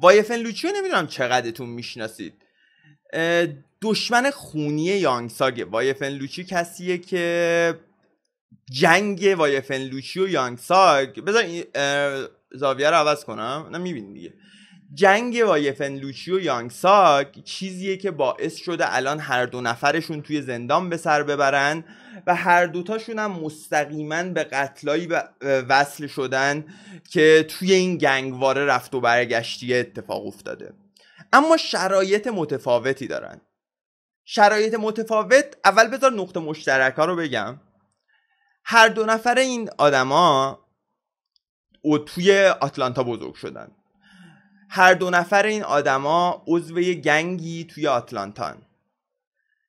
وایفن لوچیو نمیدونم چقدرتون میشناسید دشمن خونی یانگساگه وایفن لوچی کسیه که جنگ وایفن لوچی و یانگساگ بذار این زاویه رو عوض کنم نه میبینید دیگه جنگ وایفن لوچی و یانگ ساک چیزیه که باعث شده الان هر دو نفرشون توی زندان به سر ببرن و هر دوتاشون هم مستقیما به قتلایی وصل شدن که توی این گنگواره رفت و برگشتی اتفاق افتاده اما شرایط متفاوتی دارن شرایط متفاوت اول بذار نقطه مشترک ها رو بگم هر دو نفر این آدما توی آتلانتا بزرگ شدن هر دو نفر این آدما عضو یه گنگی توی آتلانتان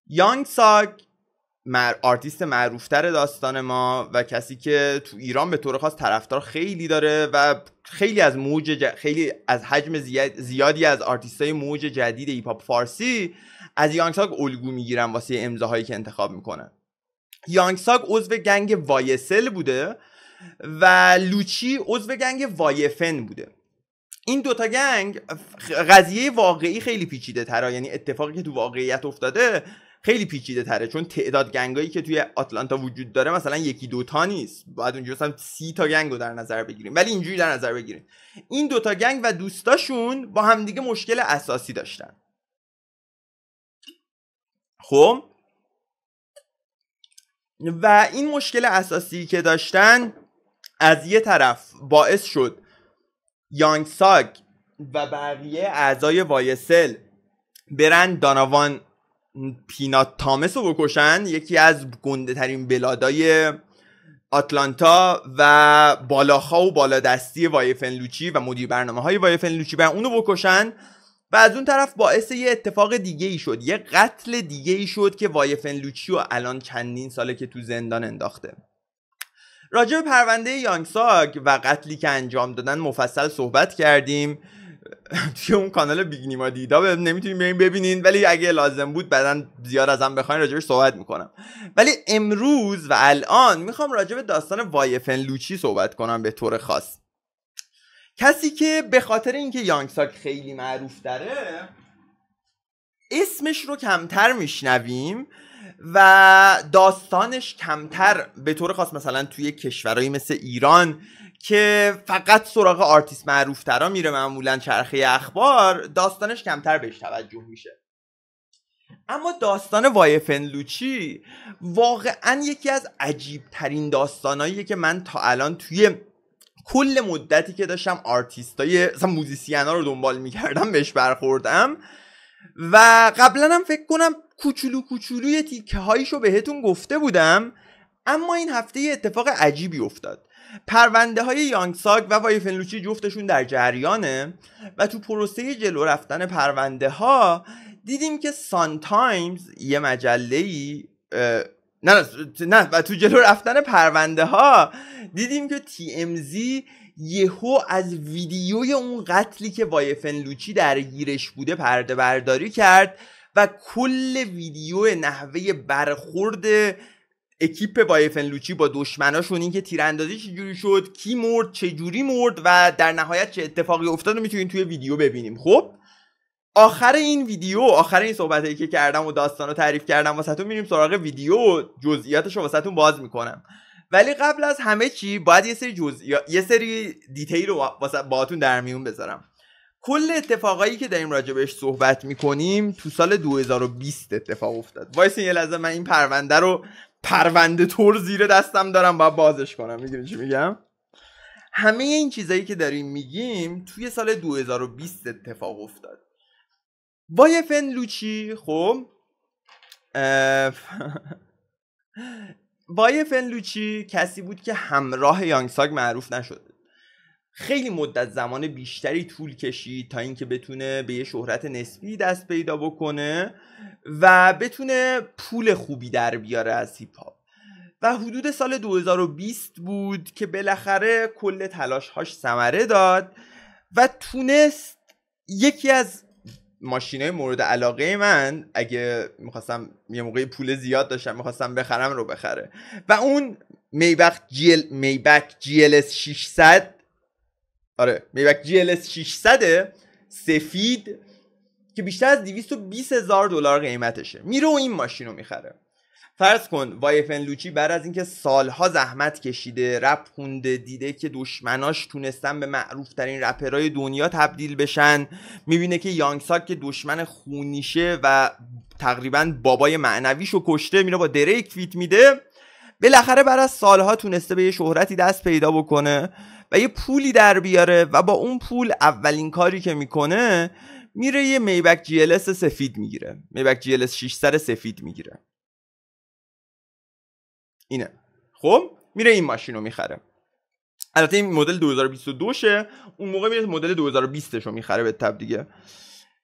یانگ ساگ مر... آرتیست معروفتر داستان ما و کسی که تو ایران به طور خاص طرفدار خیلی داره و خیلی از موج خیلی از حجم زیاد... زیادی از های موج جدید ایپاپ فارسی از یانگ ساگ الگو میگیرن واسه امضاهایی که انتخاب میکنن یانگ ساگ عضو گنگ وایسل بوده و لوچی عضو گنگ وایفن بوده این دوتا گنگ قضیه واقعی خیلی پیچیده تره یعنی اتفاقی که تو واقعیت افتاده خیلی پیچیده تره چون تعداد گنگایی که توی آتلانتا وجود داره مثلا یکی دوتا نیست باید اونجا مثلا سی تا گنگ رو در نظر بگیریم ولی اینجوری در نظر بگیریم این دوتا گنگ و دوستاشون با همدیگه مشکل اساسی داشتن خب و این مشکل اساسی که داشتن از یه طرف باعث شد یانگ ساک و بقیه اعضای وایسل برن داناوان پینات تامس رو بکشن یکی از گنده ترین بلادای آتلانتا و بالاخا و بالادستی وایفن لوچی و مدیر برنامه های وایفن لوچی برن اونو بکشن و از اون طرف باعث یه اتفاق دیگه ای شد یه قتل دیگه ای شد که وایفن لوچی و الان چندین ساله که تو زندان انداخته راجع به پرونده یانگساگ و قتلی که انجام دادن مفصل صحبت کردیم توی اون کانال بیگ ما دیدا نمیتونیم بریم ببینین ولی اگه لازم بود بعدا زیاد ازم بخواین راجبش صحبت میکنم ولی امروز و الان میخوام راجع به داستان وایفن لوچی صحبت کنم به طور خاص کسی که به خاطر اینکه یانگساک خیلی معروف داره اسمش رو کمتر میشنویم و داستانش کمتر به طور خاص مثلا توی کشورهایی مثل ایران که فقط سراغ آرتیست معروفترا میره معمولا چرخه اخبار داستانش کمتر بهش توجه میشه اما داستان وایفن لوچی واقعا یکی از عجیب ترین داستانهاییه که من تا الان توی کل مدتی که داشتم آرتیستای مثلا ها رو دنبال میکردم بهش برخوردم و قبلا هم فکر کنم کوچولو کوچولوی تیکه هایشو بهتون گفته بودم اما این هفته یه اتفاق عجیبی افتاد پرونده های یانگ و وایفنلوچی جفتشون در جریانه و تو پروسه جلو رفتن پرونده ها دیدیم که سان تایمز یه مجله ای نه نه و تو جلو رفتن پرونده ها دیدیم که تی ام زی یهو از ویدیوی اون قتلی که وایفنلوچی درگیرش بوده پرده برداری کرد و کل ویدیو نحوه برخورد اکیپ با لوچی با دشمناشون اینکه تیراندازی چجوری شد کی مرد چجوری مرد و در نهایت چه اتفاقی افتاد رو میتونین توی ویدیو ببینیم خب آخر این ویدیو آخر این صحبت هایی که کردم و داستان رو تعریف کردم واسهتون میریم سراغ ویدیو و جزئیاتش رو واسهتون باز میکنم ولی قبل از همه چی باید یه سری جزئیات یه سری دیتیل رو باهاتون در میون بذارم کل اتفاقایی که این راجع بهش صحبت میکنیم تو سال 2020 اتفاق افتاد وایس یه لحظه من این پرونده رو پرونده طور زیر دستم دارم باید بازش کنم میدونی چی میگم همه این چیزایی که داریم میگیم توی سال 2020 اتفاق افتاد وایفن لوچی خب وایفن لوچی کسی بود که همراه یانگساگ معروف نشده خیلی مدت زمان بیشتری طول کشید تا اینکه بتونه به یه شهرت نسبی دست پیدا بکنه و بتونه پول خوبی در بیاره از هیپ و حدود سال 2020 بود که بالاخره کل تلاش هاش ثمره داد و تونست یکی از ماشینه مورد علاقه من اگه میخواستم یه موقع پول زیاد داشتم میخواستم بخرم رو بخره و اون میبک جیل میبک GLS 600 آره میبک جی ال 600 سفید که بیشتر از 220 هزار دلار قیمتشه میره و این ماشین رو میخره فرض کن وایفن لوچی بعد از اینکه سالها زحمت کشیده رپ خونده دیده که دشمناش تونستن به معروف ترین رپرای دنیا تبدیل بشن میبینه که یانگساک که دشمن خونیشه و تقریبا بابای معنویشو کشته میره با دریک فیت میده بالاخره بعد از سالها تونسته به یه شهرتی دست پیدا بکنه و یه پولی در بیاره و با اون پول اولین کاری که میکنه میره یه میبک جیلس سفید میگیره میبک جیلس سر سفید میگیره اینه خب میره این ماشین رو میخره البته این مدل 2022 شه اون موقع میره مدل 2020 رو میخره به تب دیگه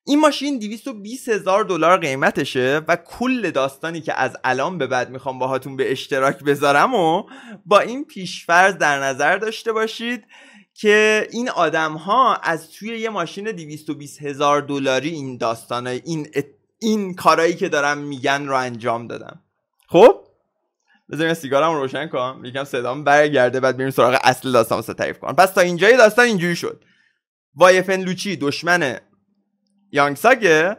این ماشین 220 هزار دلار قیمتشه و کل داستانی که از الان به بعد میخوام باهاتون به اشتراک بذارم و با این پیشفرض در نظر داشته باشید که این آدم ها از توی یه ماشین 220 هزار دلاری این داستانه این, این کارایی که دارم میگن رو انجام دادم خب بذارین سیگارم رو روشن کنم یکم صدام برگرده بعد بریم سراغ اصل داستان رو تعریف کنم پس تا اینجای داستان اینجوری شد وایفن لوچی دشمن یانگ ساگه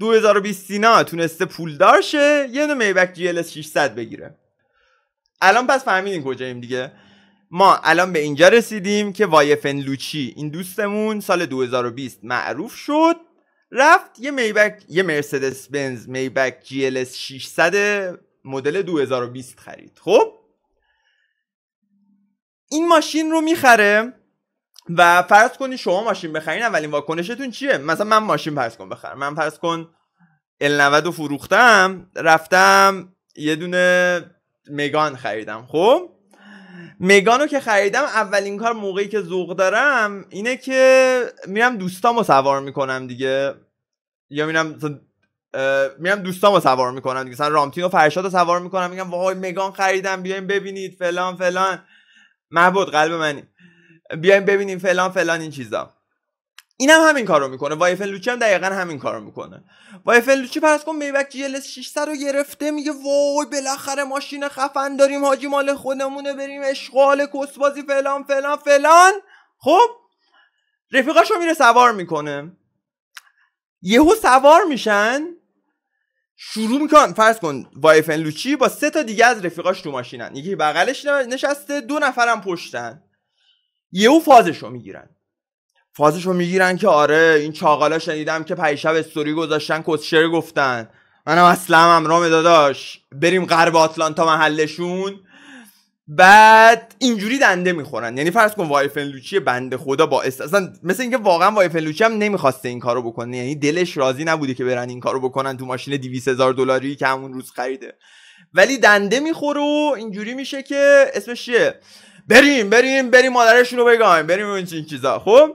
2020 سینا تونسته پول شه یه دونه میبک 600 بگیره الان پس فهمیدین کجاییم دیگه ما الان به اینجا رسیدیم که وایفن لوچی این دوستمون سال 2020 معروف شد رفت یه میبک یه مرسدس بنز میبک جی 600 مدل 2020 خرید خب این ماشین رو میخره و فرض کنی شما ماشین بخرین اولین واکنشتون چیه مثلا من ماشین فرض کن بخرم من فرض کن L90 فروختم رفتم یه دونه مگان خریدم خب مگانو که خریدم اولین کار موقعی که ذوق دارم اینه که میرم دوستامو سوار میکنم دیگه یا میرم میرم دوستامو سوار میکنم دیگه مثلا رامتین و فرشادو سوار میکنم میگم وای مگان خریدم بیاین ببینید فلان فلان محبود قلب منی بیایم ببینیم فلان فلان این چیزا این هم همین کارو میکنه وایفن لوچی هم دقیقا همین کارو میکنه وایفن لوچی پرس کن میبک جی 600 رو گرفته میگه وای بالاخره ماشین خفن داریم حاجی مال خودمونه بریم اشغال کسبازی فلان فلان فلان خب رفیقاشو میره سوار میکنه یهو سوار میشن شروع میکن فرض کن وایفن لوچی با سه تا دیگه از رفیقاش تو ماشینن یکی بغلش نشسته دو نفرم پشتن یهو فازشو میگیرن فازشو میگیرن که آره این چاقالا شنیدم که پیشب استوری گذاشتن کسشر گفتن منم اصلا امرام داداش بریم غرب آتلانتا محلشون بعد اینجوری دنده میخورن یعنی فرض کن وایفن لوچی بنده خدا است. اصلا مثل اینکه واقعا وایفن هم نمیخواسته این کارو بکنه یعنی دلش راضی نبوده که برن این کارو بکنن تو ماشین 200 هزار دلاری که همون روز خریده ولی دنده میخوره و اینجوری میشه که اسمش چیه بریم بریم بریم مادرشون رو بگایم بریم این چیزا خب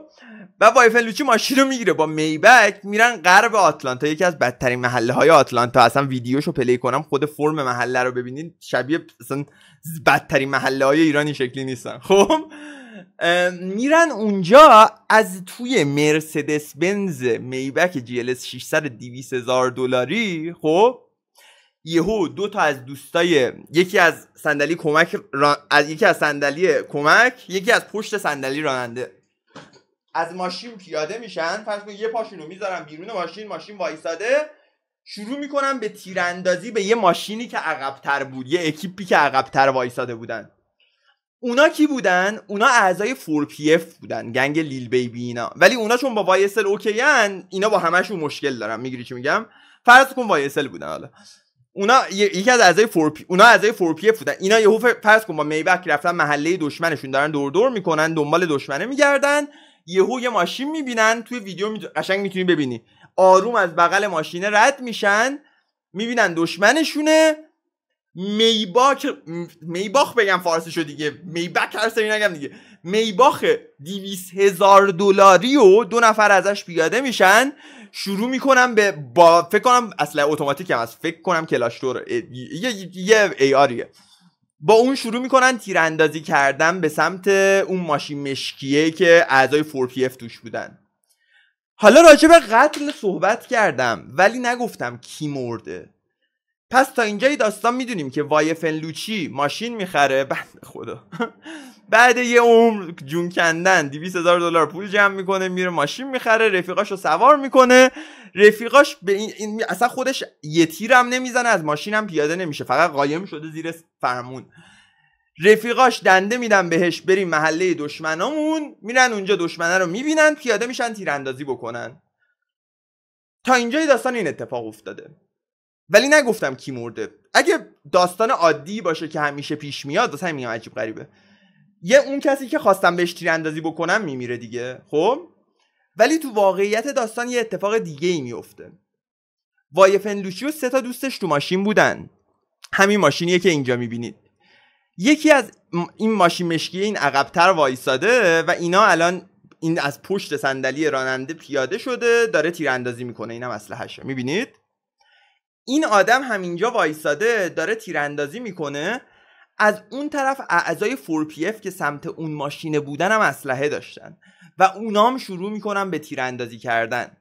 و لوچی ماشین رو میگیره با میبک میرن غرب آتلانتا یکی از بدترین محله های آتلانتا اصلا ویدیوشو پلی کنم خود فرم محله رو ببینید شبیه اصلا بدترین محله های ایرانی شکلی نیستن خب میرن اونجا از توی مرسدس بنز میبک جی ال 600 هزار دلاری خب یهو دو تا از دوستای یکی از صندلی کمک از یکی از صندلی کمک یکی از پشت صندلی راننده از ماشین پیاده میشن فرض کن یه پاشون رو میذارم بیرون ماشین ماشین وایساده شروع میکنن به تیراندازی به یه ماشینی که عقبتر بود یه اکیپی که عقبتر وایساده بودن اونا کی بودن اونا اعضای پی اف بودن گنگ لیل بیبی اینا ولی اونا چون با وایسل اوکی اینا با همشون مشکل دارن میگیری چی میگم فرض کن وایسل بودن حالا اونا یکی از اعضای فورپی اونا اعضای فورپی بودن اینا یهو فرض کن با میبک رفتن محله دشمنشون دارن دور دور میکنن دنبال دشمنه میگردن یهو یه ماشین میبینن توی ویدیو می... قشنگ میتونی ببینی آروم از بغل ماشینه رد میشن میبینن دشمنشونه میباک میباخ بگم فارسی شد دیگه میبک هر سری نگم دیگه میباخ دیویس هزار دلاری و دو نفر ازش پیاده میشن شروع میکنم به با فکر کنم اصلا اتوماتیک از فکر کنم کلاش دور یه یه ای با اون شروع میکنن تیراندازی کردن به سمت اون ماشین مشکیه که اعضای 4PF توش بودن حالا راجع به قتل صحبت کردم ولی نگفتم کی مرده پس تا اینجای داستان میدونیم که وایفن لوچی ماشین میخره بند بله، خدا بعد یه عمر جون کندن 200 هزار دلار پول جمع میکنه میره ماشین میخره رفیقاش رو سوار میکنه رفیقاش به این, اصلا خودش یه تیرم نمیزنه از ماشینم پیاده نمیشه فقط قایم شده زیر فرمون رفیقاش دنده میدن بهش بریم محله دشمنامون میرن اونجا دشمنه رو میبینن پیاده میشن تیراندازی بکنن تا اینجای داستان این اتفاق افتاده ولی نگفتم کی مرده اگه داستان عادی باشه که همیشه پیش میاد واسه همین عجیب غریبه یه اون کسی که خواستم بهش تیراندازی بکنم میمیره دیگه خب ولی تو واقعیت داستان یه اتفاق دیگه ای میفته وایفن و سه تا دوستش تو ماشین بودن همین ماشینیه که اینجا میبینید یکی از این ماشین مشکی این عقبتر وایساده و اینا الان این از پشت صندلی راننده پیاده شده داره تیراندازی میکنه اینم اسلحه‌شه میبینید این آدم همینجا وایساده داره تیراندازی میکنه از اون طرف اعضای پی اف که سمت اون ماشینه بودن هم اسلحه داشتن و اونام شروع میکنن به تیراندازی کردن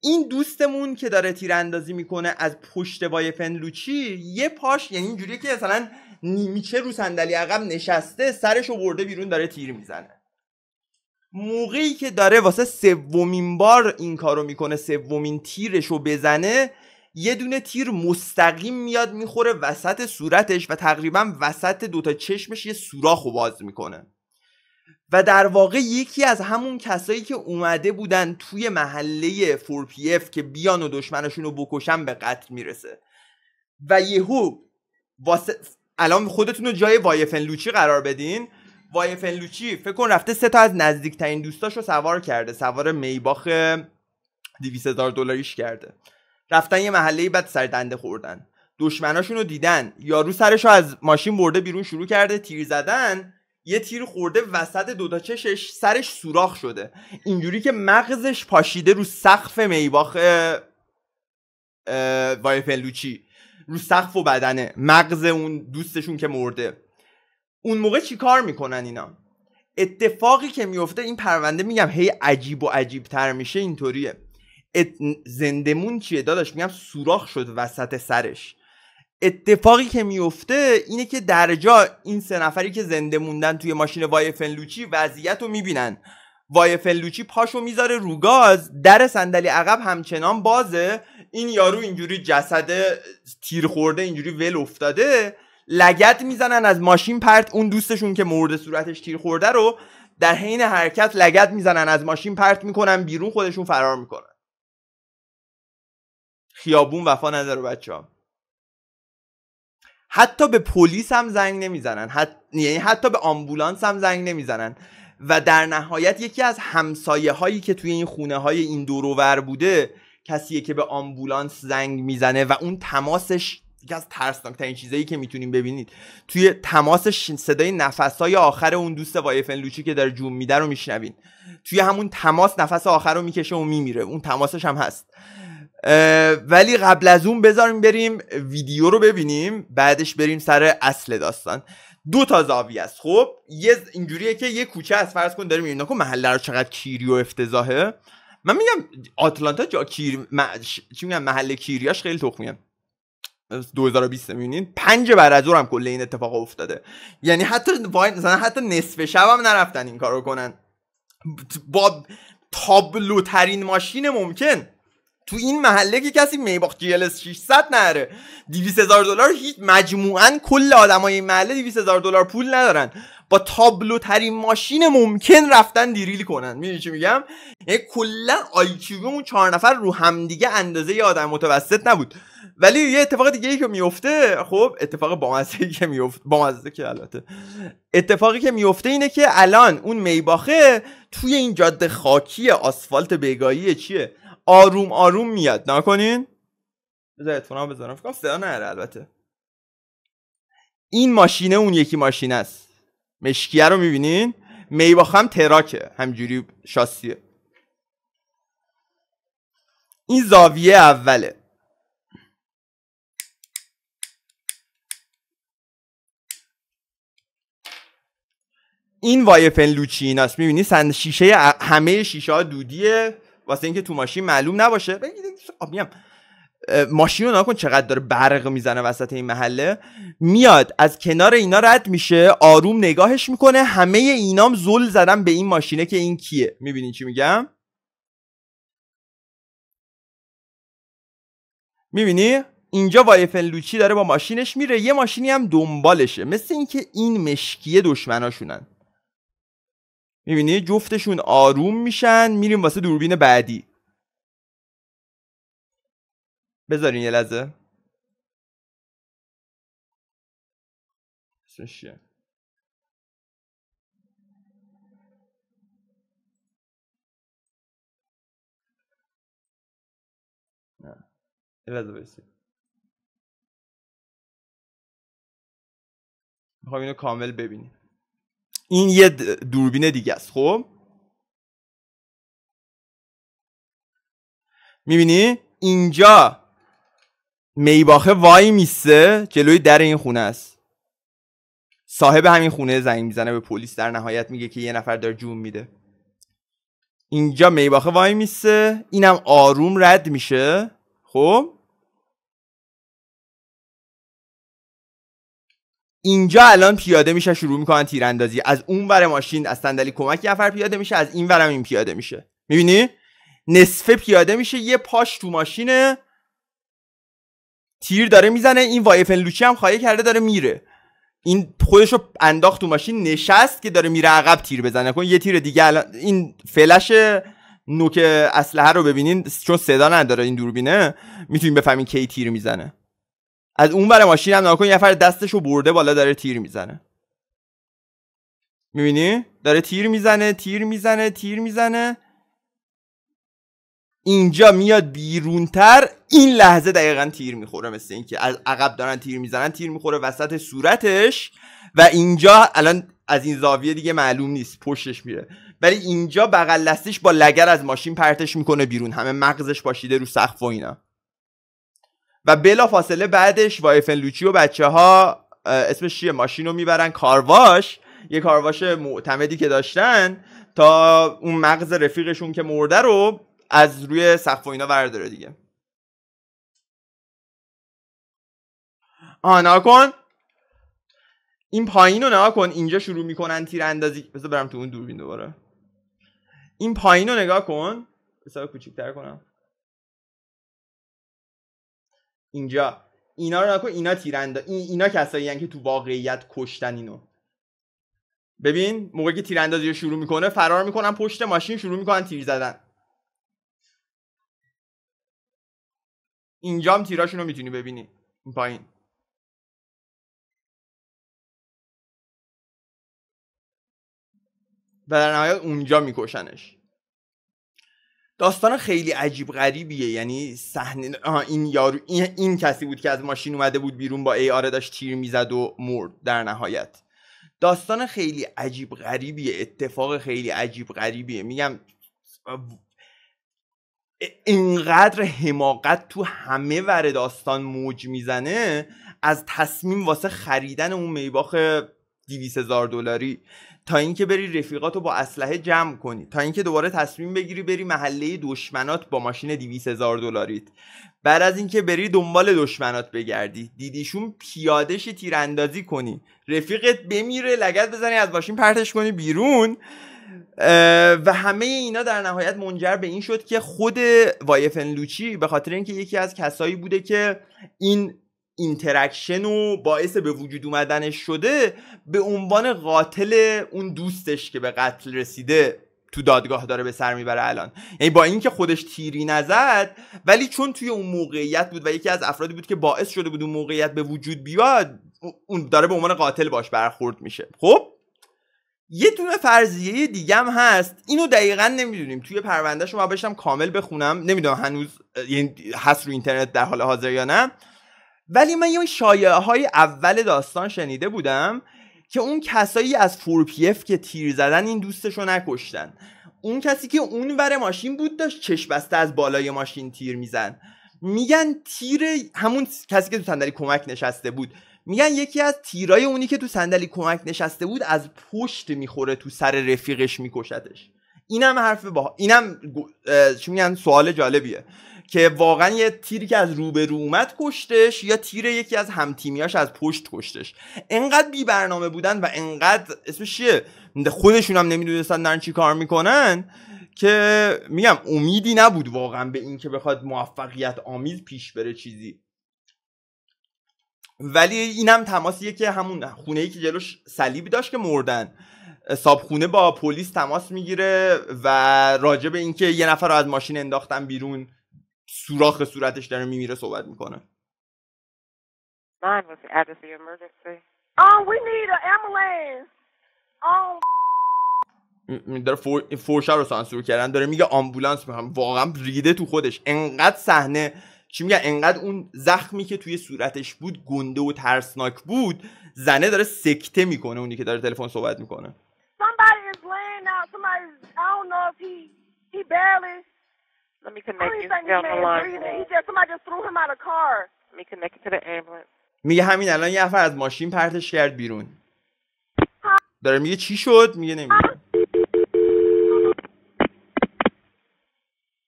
این دوستمون که داره تیراندازی میکنه از پشت وایفن لوچی یه پاش یعنی اینجوریه که مثلا نیمیچه رو صندلی عقب نشسته سرش رو برده بیرون داره تیر میزنه موقعی که داره واسه سومین بار این کارو میکنه سومین تیرش رو بزنه یه دونه تیر مستقیم میاد میخوره وسط صورتش و تقریبا وسط دوتا چشمش یه سوراخ باز میکنه و در واقع یکی از همون کسایی که اومده بودن توی محله 4 که بیان و دشمنشون رو بکشن به قتل میرسه و یهو واسه الان خودتون رو جای وایفن لوچی قرار بدین وایفن لوچی فکر کن رفته سه تا از نزدیکترین دوستاش رو سوار کرده سوار میباخ 200 هزار دلاریش کرده رفتن یه محله بعد سر دنده خوردن دشمناشون رو دیدن یارو سرش رو از ماشین برده بیرون شروع کرده تیر زدن یه تیر خورده وسط تا چشش سرش سوراخ شده اینجوری که مغزش پاشیده رو سقف میباخ وایفلوچی رو سقف و بدنه مغز اون دوستشون که مرده اون موقع چی کار میکنن اینا اتفاقی که میفته این پرونده میگم هی عجیب و عجیب تر میشه اینطوریه زندمون چیه داداش میگم سوراخ شد وسط سرش اتفاقی که میفته اینه که در جا این سه نفری که زنده موندن توی ماشین وای فنلوچی وضعیت رو میبینن وایفن لوچی پاشو میذاره رو گاز در صندلی عقب همچنان بازه این یارو اینجوری جسد تیر خورده اینجوری ول افتاده لگت میزنن از ماشین پرت اون دوستشون که مورد صورتش تیر خورده رو در حین حرکت لگت میزنن از ماشین پرت میکنن بیرون خودشون فرار میکنن خیابون وفا نداره بچه ها حتی به پلیس هم زنگ نمیزنن حت... یعنی حتی به آمبولانس هم زنگ نمیزنن و در نهایت یکی از همسایه هایی که توی این خونه های این دوروور بوده کسیه که به آمبولانس زنگ میزنه و اون تماسش یکی از ترین چیزایی که میتونیم ببینید توی تماسش صدای های آخر اون دوست وایفن لوچی که در جون میده رو میشنوین توی همون تماس نفس آخر رو میکشه و میمیره اون تماسش هم هست ولی قبل از اون بذاریم بریم ویدیو رو ببینیم بعدش بریم سر اصل داستان دو تا زاویه است خب یه اینجوریه که یه کوچه است فرض کن داریم که محله رو چقدر کیری و افتضاحه من میگم آتلانتا جا کیر چی میگم محل کیریاش خیلی تخمیه 2020 میبینین پنج بر از هم کل این اتفاق افتاده یعنی حتی مثلا حتی نصف شب هم نرفتن این کارو کنن با تابلوترین ماشین ممکن تو این محله که کسی میباخت GLS 600 نره 200 هزار دلار هیچ مجموعا کل آدمای این محله 200 هزار دلار پول ندارن با تابلو ترین ماشین ممکن رفتن دیریل کنن میدونی چی میگم یعنی کلا اون چهار نفر رو همدیگه اندازه یه آدم متوسط نبود ولی یه اتفاق دیگه ای که میفته خب اتفاق بامزه که میفته که البته اتفاقی که میفته اینه که الان اون میباخه توی این جاده خاکی آسفالت بگایی چیه آروم آروم میاد نکنین بذار اتفاقا بذارم فکر صدا نره البته این ماشینه اون یکی ماشین است مشکیه رو میبینین میباخ هم تراکه همجوری شاسیه این زاویه اوله این وایفن است میبینی سند شیشه همه شیشه ها دودیه واسه اینکه تو ماشین معلوم نباشه میگم ماشین رو نکن چقدر داره برق میزنه وسط این محله میاد از کنار اینا رد میشه آروم نگاهش میکنه همه اینام زل زدن به این ماشینه که این کیه میبینی چی میگم میبینی اینجا وایفن لوچی داره با ماشینش میره یه ماشینی هم دنبالشه مثل اینکه این مشکیه دشمناشونن میبینی جفتشون آروم میشن میریم واسه دوربین بعدی بذارین یه لحظه اینو کامل ببینیم این یه دوربین دیگه است خب میبینی اینجا میباخه وای میسه جلوی در این خونه است صاحب همین خونه زنگ میزنه به پلیس در نهایت میگه که یه نفر داره جون میده اینجا میباخه وای میسه اینم آروم رد میشه خب اینجا الان پیاده میشه شروع میکنن تیراندازی از اون ور ماشین از صندلی کمک نفر پیاده میشه از این ورم این پیاده میشه میبینی نصفه پیاده میشه یه پاش تو ماشینه تیر داره میزنه این وایفن لوچی هم خواهی کرده داره میره این خودشو انداخت تو ماشین نشست که داره میره عقب تیر بزنه کن خب یه تیر دیگه الان این فلش نوک اسلحه رو ببینین چون صدا نداره این دوربینه میتونین بفهمین کی تیر میزنه از اون بره ماشین هم ناکن یه نفر دستشو برده بالا داره تیر میزنه میبینی؟ داره تیر میزنه تیر میزنه تیر میزنه اینجا میاد بیرونتر این لحظه دقیقا تیر میخوره مثل اینکه از عقب دارن تیر میزنن تیر میخوره وسط صورتش و اینجا الان از این زاویه دیگه معلوم نیست پشتش میره ولی اینجا بغل با لگر از ماشین پرتش میکنه بیرون همه مغزش باشیده رو سقف و اینا و بلا فاصله بعدش وایفن لوچی و بچه ها اسمش چیه ماشین رو میبرن کارواش یه کارواش معتمدی که داشتن تا اون مغز رفیقشون که مرده رو از روی سقف و اینا ورداره دیگه آه کن این پایین رو نگاه کن اینجا شروع میکنن تیراندازی بذار برم تو اون دوربین دوباره این پایین رو نگاه کن بسیار کوچیکتر کنم اینجا اینا رو نکن اینا تیرنده اینا کسایی که تو واقعیت کشتن اینو ببین موقعی که تیراندازی رو شروع میکنه فرار میکنن پشت ماشین شروع میکنن تیر زدن اینجا هم تیراشون رو میتونی ببینی این پایین و در نهایت اونجا میکشنش داستان خیلی عجیب غریبیه یعنی صحنه این یارو این, کسی بود که از ماشین اومده بود بیرون با ای آره داشت تیر میزد و مرد در نهایت داستان خیلی عجیب غریبیه اتفاق خیلی عجیب غریبیه میگم اینقدر حماقت تو همه ور داستان موج میزنه از تصمیم واسه خریدن اون میباخ دیویس هزار دلاری تا اینکه بری رفیقاتو با اسلحه جمع کنی تا اینکه دوباره تصمیم بگیری بری محله دشمنات با ماشین 200 هزار دلاریت بعد از اینکه بری دنبال دشمنات بگردی دیدیشون پیادش تیراندازی کنی رفیقت بمیره لگت بزنی از ماشین پرتش کنی بیرون و همه اینا در نهایت منجر به این شد که خود وایفن لوچی به خاطر اینکه یکی از کسایی بوده که این اینترکشن و باعث به وجود اومدنش شده به عنوان قاتل اون دوستش که به قتل رسیده تو دادگاه داره به سر میبره الان یعنی با اینکه خودش تیری نزد ولی چون توی اون موقعیت بود و یکی از افرادی بود که باعث شده بود اون موقعیت به وجود بیاد اون داره به عنوان قاتل باش برخورد میشه خب یه دونه فرضیه دیگه هم هست اینو دقیقا نمیدونیم توی پرونده شما بشم کامل بخونم نمیدونم هنوز یعنی هست رو اینترنت در حال حاضر یا نه ولی من یه شایعه های اول داستان شنیده بودم که اون کسایی از فورپیف که تیر زدن این رو نکشتن اون کسی که اون ور ماشین بود داشت چشم بسته از بالای ماشین تیر میزن میگن تیر همون کسی که تو صندلی کمک نشسته بود میگن یکی از تیرای اونی که تو صندلی کمک نشسته بود از پشت میخوره تو سر رفیقش میکشتش اینم حرف با اینم چی میگن سوال جالبیه که واقعا یه تیری که از رو به اومد کشتش یا تیر یکی از همتیمیاش از پشت کشتش انقدر بی برنامه بودن و انقدر اسمش چیه خودشون هم نمیدونستن دارن چی کار میکنن که میگم امیدی نبود واقعا به اینکه بخواد موفقیت آمیز پیش بره چیزی ولی اینم تماسیه که همون خونه ای که جلوش صلیب داشت که مردن صابخونه با پلیس تماس میگیره و راجع به اینکه یه نفر رو از ماشین انداختن بیرون سوراخ صورتش داره میمیره صحبت میکنه oh, oh. داره رو سانسور کردن داره میگه آمبولانس میخوام واقعا ریده تو خودش انقدر صحنه چی میگه انقدر اون زخمی که توی صورتش بود گنده و ترسناک بود زنه داره سکته میکنه اونی که داره تلفن صحبت میکنه somebody. I don't know if he he barely. Let me connect you down the line. He said somebody just threw him out of car. Let me connect you to the ambulance. میگه همین الان یه نفر از ماشین پرتش کرد بیرون داره میگه چی شد میگه نمیگه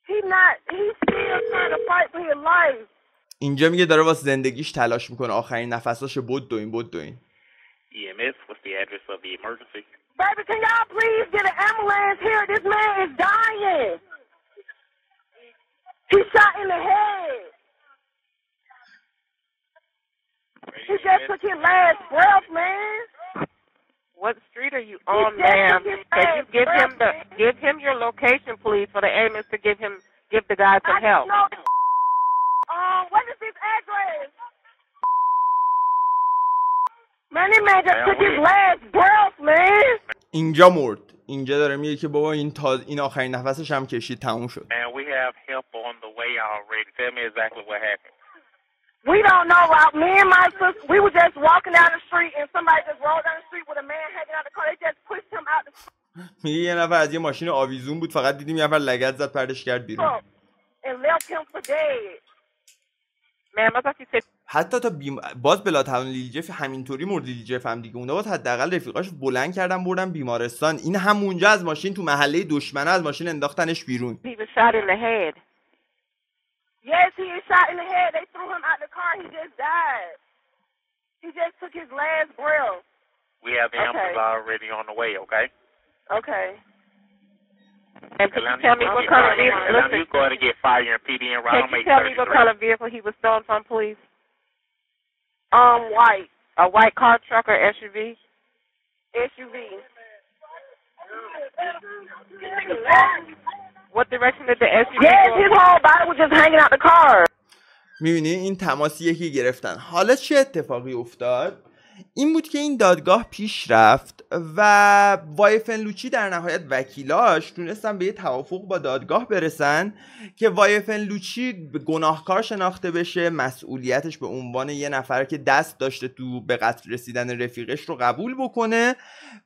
he اینجا میگه داره واسه زندگیش تلاش میکنه آخرین نفساش بود دوین بود دوین EMS address of the emergency? Baby, can y'all please get an ambulance here? This man is dying. He's shot in the head. Ready he just took his last breath, man. What street are you on, ma'am? Can you give him the man. give him your location, please, for the ambulance to give him give the guy some I help. Know. Uh, what is his address? من مگه تو اینجا مرد اینجا داره میگه که بابا این این آخرین نفسش هم کشید تموم شد And we have help on the way already. Tell me exactly what happened. We don't know. Me and my sister, we were just walking down the street and somebody just rolled down the street with a man hanging out the car. They just pushed him out the میگه یه نفر از یه ماشین آویزون بود فقط دیدیم یه نفر لگت زد پردش کرد بیرون. And left him for dead. Ma'am, I thought you said حتی تا بیم... باز بلاترون لیلیجف همینطوری مرد لیلیجف هم دیگه اونا باز حداقل رفیقاش بلند کردن بردن بیمارستان این همونجا از ماشین تو محله دشمنه از ماشین انداختنش بیرون tell me what color vehicle he was stolen from, Um, white. A white car, truck, or SUV? SUV. What direction did the SUV Yes, go? his whole body was just hanging out the car. میبینی این تماس یکی گرفتن حالا چه اتفاقی افتاد این بود که این دادگاه پیش رفت و لوچی در نهایت وکیلاش تونستن به یه توافق با دادگاه برسن که وایفنلوچی به گناهکار شناخته بشه مسئولیتش به عنوان یه نفر که دست داشته تو به قتل رسیدن رفیقش رو قبول بکنه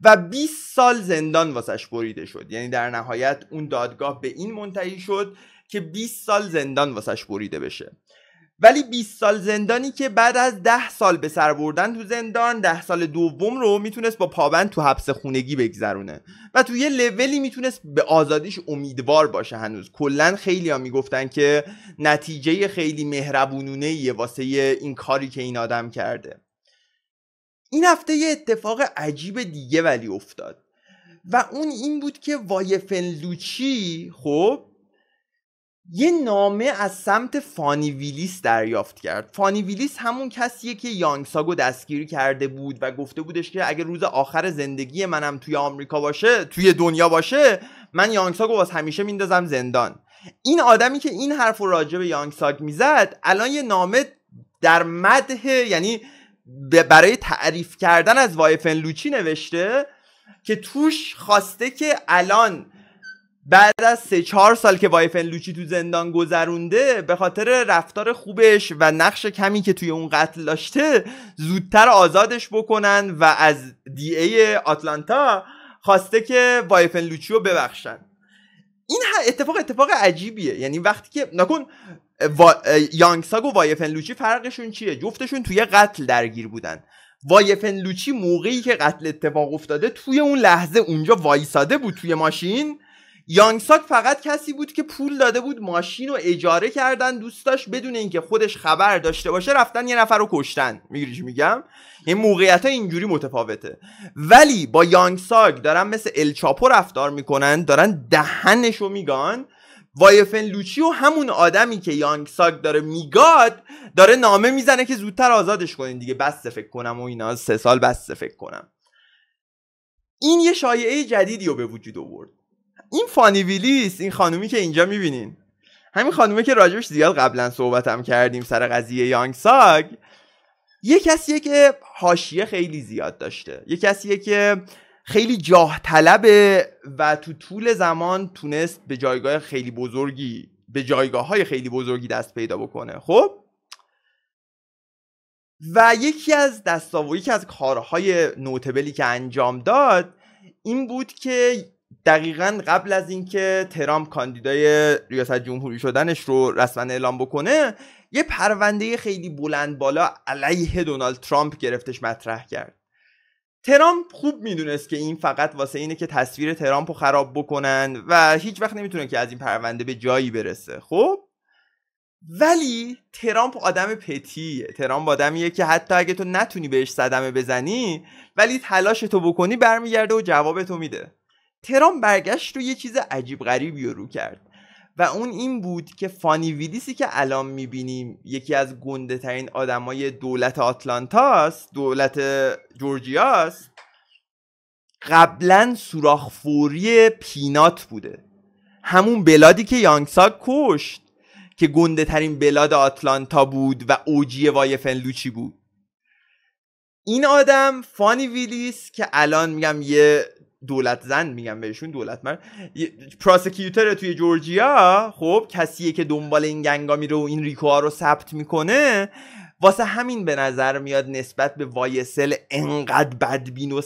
و 20 سال زندان واسش بریده شد یعنی در نهایت اون دادگاه به این منتهی شد که 20 سال زندان واسش بریده بشه ولی 20 سال زندانی که بعد از 10 سال به سر بردن تو زندان 10 سال دوم رو میتونست با پابند تو حبس خونگی بگذرونه و تو یه لولی میتونست به آزادیش امیدوار باشه هنوز کلا خیلی ها میگفتن که نتیجه خیلی مهربونونه ایه واسه این کاری که این آدم کرده این هفته یه اتفاق عجیب دیگه ولی افتاد و اون این بود که وایفن لوچی خب یه نامه از سمت فانی ویلیس دریافت کرد فانی ویلیس همون کسیه که یانگ ساگو دستگیری کرده بود و گفته بودش که اگر روز آخر زندگی منم توی آمریکا باشه توی دنیا باشه من یانگ ساگو باز همیشه میندازم زندان این آدمی که این حرف راجع به یانگ ساگ میزد الان یه نامه در مده یعنی برای تعریف کردن از وایفن لوچی نوشته که توش خواسته که الان بعد از سه چهار سال که وایفن لوچی تو زندان گذرونده به خاطر رفتار خوبش و نقش کمی که توی اون قتل داشته زودتر آزادش بکنن و از دی ای آتلانتا خواسته که وایفن لوچی رو ببخشن این اتفاق اتفاق عجیبیه یعنی وقتی که نکن وا... یانگساگ و وایفن لوچی فرقشون چیه جفتشون توی قتل درگیر بودن وایفن لوچی موقعی که قتل اتفاق افتاده توی اون لحظه اونجا وایساده بود توی ماشین یانگساک فقط کسی بود که پول داده بود ماشین رو اجاره کردن دوستاش بدون اینکه خودش خبر داشته باشه رفتن یه نفر رو کشتن میگیری میگم این موقعیت ها اینجوری متفاوته ولی با یانگساک دارن مثل الچاپو رفتار میکنن دارن دهنش میگان وایفن لوچی و همون آدمی که یانگ داره میگاد داره نامه میزنه که زودتر آزادش کنین دیگه بس فکر کنم و اینا سه سال بس فکر کنم این یه شایعه جدیدی رو به وجود آورد این فانی ویلیس این خانومی که اینجا میبینین همین خانومه که راجبش زیاد قبلا صحبتم کردیم سر قضیه یانگ ساگ یه کسیه که حاشیه خیلی زیاد داشته یه کسیه که خیلی جاه طلبه و تو طول زمان تونست به جایگاه خیلی بزرگی به جایگاه های خیلی بزرگی دست پیدا بکنه خب و یکی از دستاوی که از کارهای نوتبلی که انجام داد این بود که دقیقا قبل از اینکه ترامپ کاندیدای ریاست جمهوری شدنش رو رسما اعلام بکنه یه پرونده خیلی بلند بالا علیه دونالد ترامپ گرفتش مطرح کرد ترامپ خوب میدونست که این فقط واسه اینه که تصویر ترامپ رو خراب بکنن و هیچ وقت نمیتونه که از این پرونده به جایی برسه خب ولی ترامپ آدم پتیه ترامپ آدمیه که حتی اگه تو نتونی بهش صدمه بزنی ولی تلاش تو بکنی برمیگرده و جواب میده ترام برگشت رو یه چیز عجیب غریبی رو کرد و اون این بود که فانی ویلیسی که الان میبینیم یکی از گنده ترین های دولت آتلانتاست دولت جورجیاست قبلا سوراخفوری پینات بوده همون بلادی که یانگساک کشت که گنده ترین بلاد آتلانتا بود و اوجی وای فنلوچی بود این آدم فانی ویلیس که الان میگم یه دولت زن میگم بهشون دولت من پراسکیوتر توی جورجیا خب کسیه که دنبال این گنگا میره و این ریکوها رو ثبت میکنه واسه همین به نظر میاد نسبت به وایسل انقدر بدبین و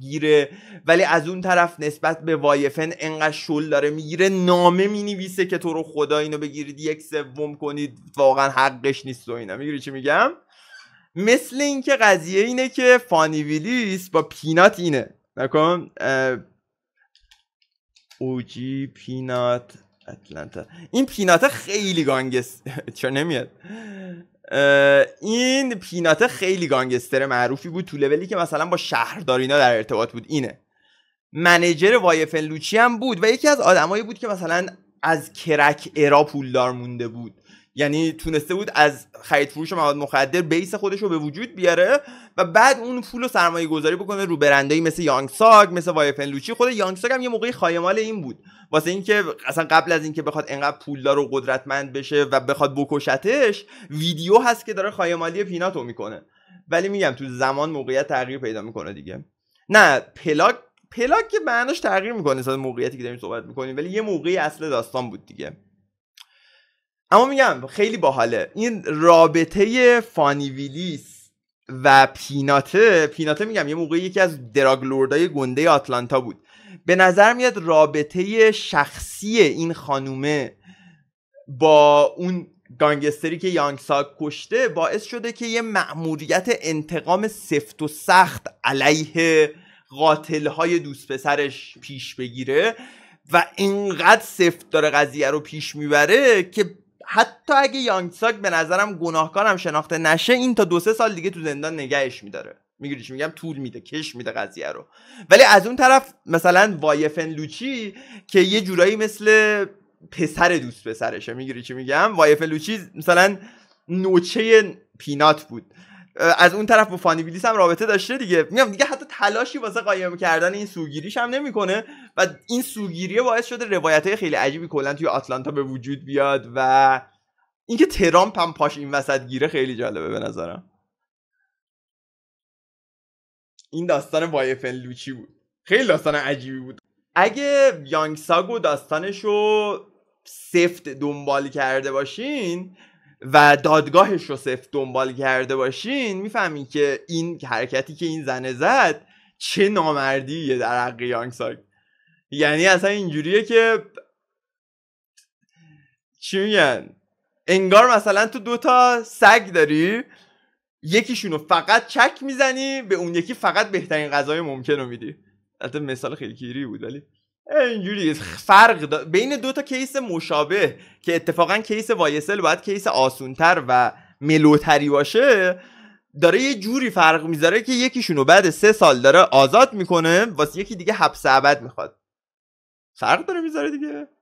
گیره ولی از اون طرف نسبت به وایفن انقدر شل داره میگیره نامه مینویسه که تو رو خدا اینو بگیرید یک سوم کنید واقعا حقش نیست و اینا میگیری چی میگم مثل اینکه قضیه اینه که فانی ویلیس با پینات اینه نکن اوجی پینات اتلانتا این پیناته خیلی گانگست چرا نمیاد این پیناته خیلی گانگستر معروفی بود تو لولی که مثلا با شهردارینا در ارتباط بود اینه منیجر وایفن لوچی هم بود و یکی از آدمایی بود که مثلا از کرک ارا پولدار مونده بود یعنی تونسته بود از خرید فروش مواد مخدر بیس خودش رو به وجود بیاره و بعد اون پول رو سرمایه گذاری بکنه رو برندایی مثل یانگ ساگ مثل وایفن لوچی خود یانگ ساگ هم یه موقعی خایمال این بود واسه اینکه اصلا قبل از اینکه بخواد انقدر پولدار و قدرتمند بشه و بخواد بکشتش ویدیو هست که داره خایمالی پیناتو میکنه ولی میگم تو زمان موقعیت تغییر پیدا میکنه دیگه نه پلاک پلاک که معناش تغییر میکنه موقعیتی که داریم صحبت میکنیم ولی یه موقعی اصل داستان بود دیگه اما میگم خیلی باحاله این رابطه فانی ویلیس و پیناته پیناته میگم یه موقع یکی از دراگلوردای گنده آتلانتا بود به نظر میاد رابطه شخصی این خانومه با اون گانگستری که یانگساک کشته باعث شده که یه مأموریت انتقام سفت و سخت علیه قاتلهای دوست پسرش پیش بگیره و اینقدر سفت داره قضیه رو پیش میبره که حتی اگه یانگساک به نظرم گناهکارم شناخته نشه این تا دو سه سال دیگه تو زندان نگهش میداره میگیری چی میگم طول میده کش میده قضیه رو ولی از اون طرف مثلا وایفن لوچی که یه جورایی مثل پسر دوست پسرشه میگیری چی میگم وایفن لوچی مثلا نوچه پینات بود از اون طرف با فانی هم رابطه داشته دیگه میگم دیگه حتی تلاشی واسه قایم کردن این سوگیریش هم نمیکنه و این سوگیریه باعث شده روایت های خیلی عجیبی کلا توی آتلانتا به وجود بیاد و اینکه ترامپ هم پاش این وسط گیره خیلی جالبه به نظرم این داستان وایفن لوچی بود خیلی داستان عجیبی بود اگه یانگ ساگو داستانش سفت دنبال کرده باشین و دادگاهش رو صفر دنبال کرده باشین میفهمین که این حرکتی که این زنه زد چه نامردیه در حق یانگ ساگ یعنی اصلا اینجوریه که چی میگن انگار مثلا تو دوتا سگ داری یکیشونو فقط چک میزنی به اون یکی فقط بهترین غذای ممکن رو میدی البته مثال خیلی گیری بود ولی اینجوری فرق دا... بین دو تا کیس مشابه که اتفاقا کیس وایسل باید کیس آسونتر و ملوتری باشه داره یه جوری فرق میذاره که یکیشونو بعد سه سال داره آزاد میکنه واسه یکی دیگه حبس ابد میخواد فرق داره میذاره دیگه